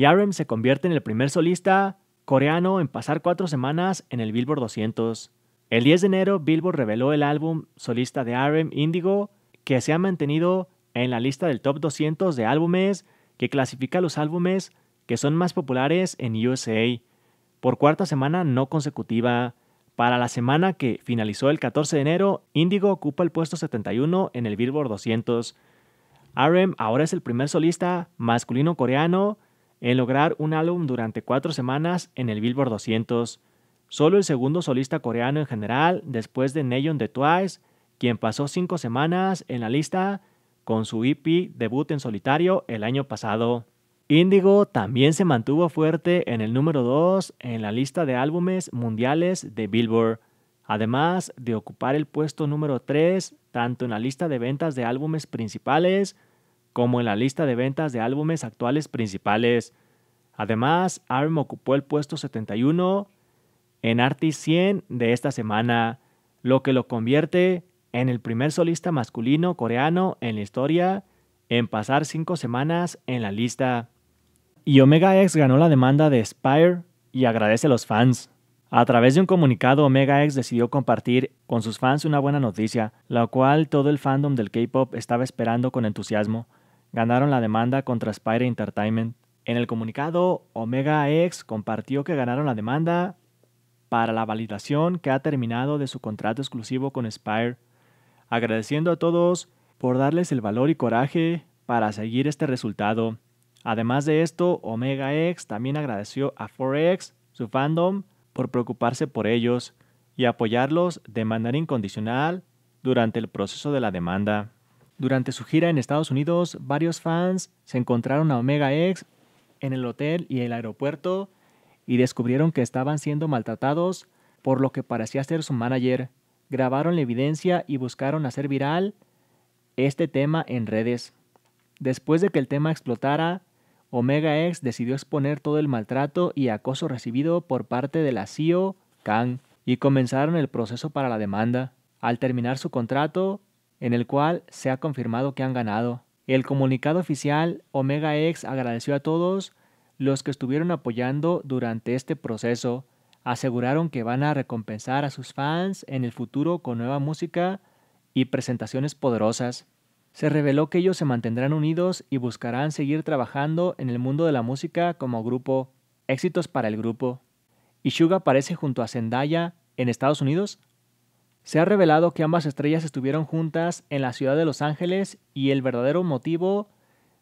y RM se convierte en el primer solista coreano en pasar cuatro semanas en el Billboard 200. El 10 de enero, Billboard reveló el álbum solista de RM Indigo, que se ha mantenido en la lista del top 200 de álbumes, que clasifica los álbumes que son más populares en USA, por cuarta semana no consecutiva. Para la semana que finalizó el 14 de enero, Indigo ocupa el puesto 71 en el Billboard 200. RM ahora es el primer solista masculino coreano en lograr un álbum durante cuatro semanas en el Billboard 200, solo el segundo solista coreano en general después de Neon de Twice, quien pasó cinco semanas en la lista con su EP debut en solitario el año pasado. Indigo también se mantuvo fuerte en el número 2 en la lista de álbumes mundiales de Billboard, además de ocupar el puesto número 3 tanto en la lista de ventas de álbumes principales como en la lista de ventas de álbumes actuales principales. Además, ARM ocupó el puesto 71 en Artis 100 de esta semana, lo que lo convierte en el primer solista masculino coreano en la historia en pasar cinco semanas en la lista. Y Omega X ganó la demanda de Spire y agradece a los fans. A través de un comunicado, Omega X decidió compartir con sus fans una buena noticia, la cual todo el fandom del K-pop estaba esperando con entusiasmo ganaron la demanda contra Spire Entertainment. En el comunicado, Omega X compartió que ganaron la demanda para la validación que ha terminado de su contrato exclusivo con Spire, agradeciendo a todos por darles el valor y coraje para seguir este resultado. Además de esto, Omega X también agradeció a Forex, su fandom, por preocuparse por ellos y apoyarlos de manera incondicional durante el proceso de la demanda. Durante su gira en Estados Unidos, varios fans se encontraron a Omega X en el hotel y el aeropuerto y descubrieron que estaban siendo maltratados por lo que parecía ser su manager. Grabaron la evidencia y buscaron hacer viral este tema en redes. Después de que el tema explotara, Omega X decidió exponer todo el maltrato y acoso recibido por parte de la CEO, Kang, y comenzaron el proceso para la demanda. Al terminar su contrato, en el cual se ha confirmado que han ganado. El comunicado oficial Omega X agradeció a todos los que estuvieron apoyando durante este proceso. Aseguraron que van a recompensar a sus fans en el futuro con nueva música y presentaciones poderosas. Se reveló que ellos se mantendrán unidos y buscarán seguir trabajando en el mundo de la música como grupo. Éxitos para el grupo. Y Suga aparece junto a Zendaya en Estados Unidos se ha revelado que ambas estrellas estuvieron juntas en la ciudad de Los Ángeles y el verdadero motivo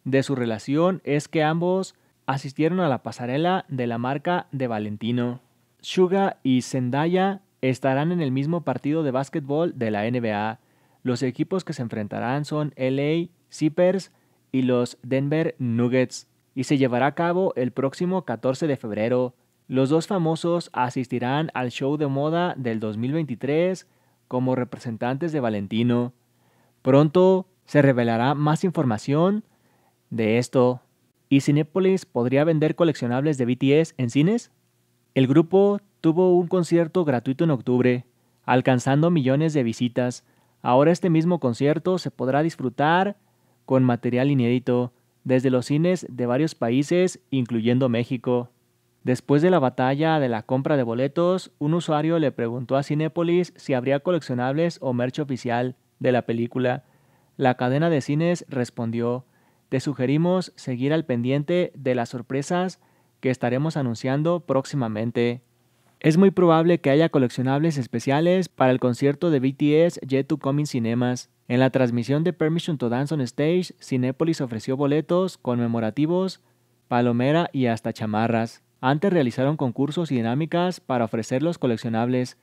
de su relación es que ambos asistieron a la pasarela de la marca de Valentino. Suga y Zendaya estarán en el mismo partido de básquetbol de la NBA. Los equipos que se enfrentarán son LA Zippers y los Denver Nuggets y se llevará a cabo el próximo 14 de febrero. Los dos famosos asistirán al show de moda del 2023 como representantes de Valentino. Pronto se revelará más información de esto. ¿Y Cinepolis podría vender coleccionables de BTS en cines? El grupo tuvo un concierto gratuito en octubre, alcanzando millones de visitas. Ahora este mismo concierto se podrá disfrutar con material inédito desde los cines de varios países, incluyendo México. Después de la batalla de la compra de boletos, un usuario le preguntó a Cinépolis si habría coleccionables o merch oficial de la película. La cadena de cines respondió, te sugerimos seguir al pendiente de las sorpresas que estaremos anunciando próximamente. Es muy probable que haya coleccionables especiales para el concierto de BTS Jet to Coming Cinemas. En la transmisión de Permission to Dance on Stage, Cinépolis ofreció boletos conmemorativos, palomera y hasta chamarras. Antes realizaron concursos y dinámicas para ofrecer los coleccionables,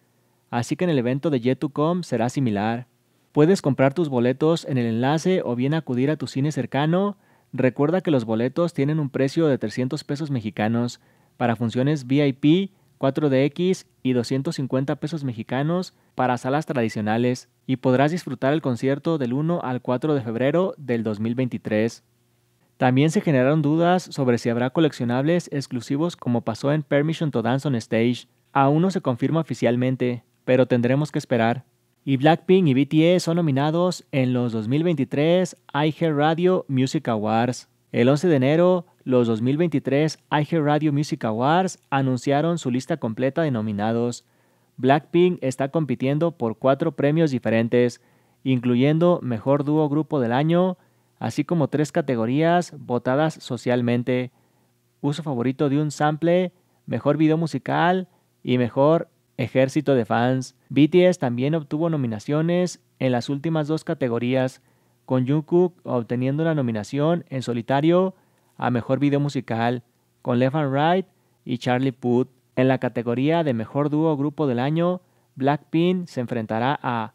así que en el evento de Y2Com será similar. Puedes comprar tus boletos en el enlace o bien acudir a tu cine cercano. Recuerda que los boletos tienen un precio de 300 pesos mexicanos para funciones VIP, 4DX y 250 pesos mexicanos para salas tradicionales y podrás disfrutar el concierto del 1 al 4 de febrero del 2023. También se generaron dudas sobre si habrá coleccionables exclusivos como pasó en Permission to Dance on Stage. Aún no se confirma oficialmente, pero tendremos que esperar. Y Blackpink y BTS son nominados en los 2023 iHeartRadio Radio Music Awards. El 11 de enero, los 2023 iHeartRadio Radio Music Awards anunciaron su lista completa de nominados. Blackpink está compitiendo por cuatro premios diferentes, incluyendo Mejor Dúo Grupo del Año, así como tres categorías votadas socialmente, uso favorito de un sample, mejor video musical y mejor ejército de fans. BTS también obtuvo nominaciones en las últimas dos categorías, con Jungkook obteniendo la nominación en solitario a mejor video musical, con Left and Right y Charlie Puth. En la categoría de mejor dúo grupo del año, Blackpink se enfrentará a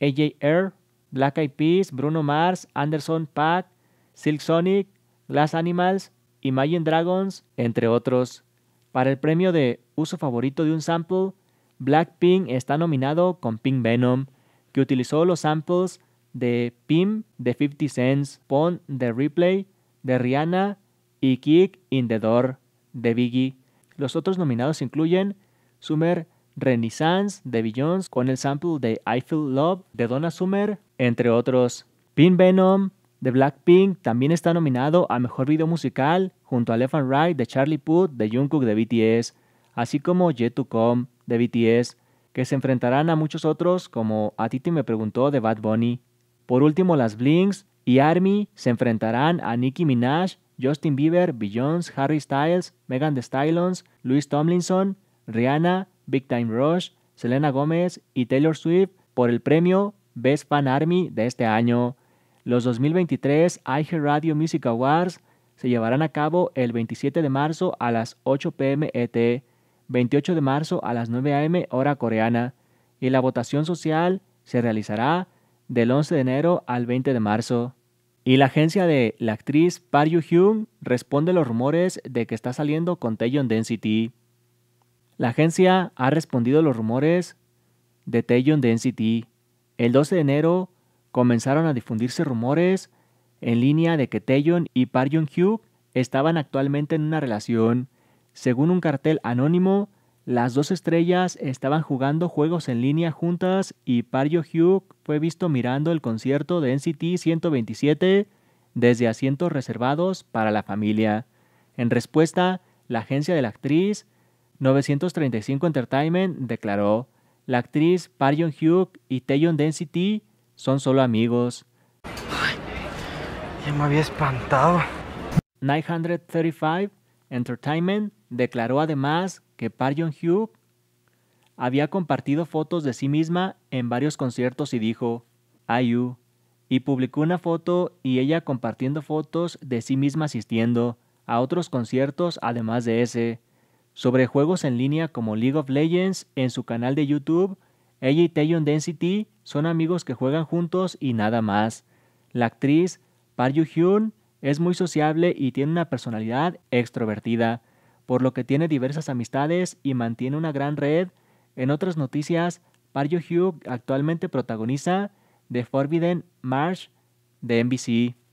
AJR Black Eyed Peas, Bruno Mars, Anderson Paak, Silk Sonic, Glass Animals, Imagine Dragons, entre otros. Para el premio de uso favorito de un sample, Blackpink está nominado con Pink Venom, que utilizó los samples de Pim de 50 Cent, Pon de Replay, de Rihanna y Kick in the Door de Biggie. Los otros nominados incluyen Summer Renaissance de Billions con el sample de I Feel Love de Donna Summer, entre otros. Pin Venom de Blackpink también está nominado a Mejor Video Musical junto a elephant and de Charlie Puth de Jungkook de BTS, así como Yet to Come de BTS, que se enfrentarán a muchos otros como A Titi me preguntó de Bad Bunny. Por último, las Blinks y ARMY se enfrentarán a Nicki Minaj, Justin Bieber, Billions, Harry Styles, Megan Thee Stallion, Louis Tomlinson, Rihanna, Big Time Rush, Selena Gómez y Taylor Swift por el premio Best Fan Army de este año. Los 2023 iHeartRadio Radio Music Awards se llevarán a cabo el 27 de marzo a las 8 pm ET, 28 de marzo a las 9 am hora coreana, y la votación social se realizará del 11 de enero al 20 de marzo. Y la agencia de la actriz Park Yoo-hyun responde los rumores de que está saliendo con Taeyeon Density. La agencia ha respondido a los rumores de Taeyeon de NCT. El 12 de enero comenzaron a difundirse rumores en línea de que Taeyeon y Park Hugh estaban actualmente en una relación. Según un cartel anónimo, las dos estrellas estaban jugando juegos en línea juntas y Park Hugh fue visto mirando el concierto de NCT 127 desde asientos reservados para la familia. En respuesta, la agencia de la actriz 935 Entertainment declaró, la actriz Parion hyuk y Taeyeon Density son solo amigos. ya me había espantado. 935 Entertainment declaró además que Parion hyuk había compartido fotos de sí misma en varios conciertos y dijo, IU, y publicó una foto y ella compartiendo fotos de sí misma asistiendo a otros conciertos además de ese sobre juegos en línea como League of Legends en su canal de YouTube. Ella y Taeyeon Density son amigos que juegan juntos y nada más. La actriz Park Yoo-hyun es muy sociable y tiene una personalidad extrovertida, por lo que tiene diversas amistades y mantiene una gran red. En otras noticias, Park Yoo-hyun actualmente protagoniza The Forbidden March de NBC.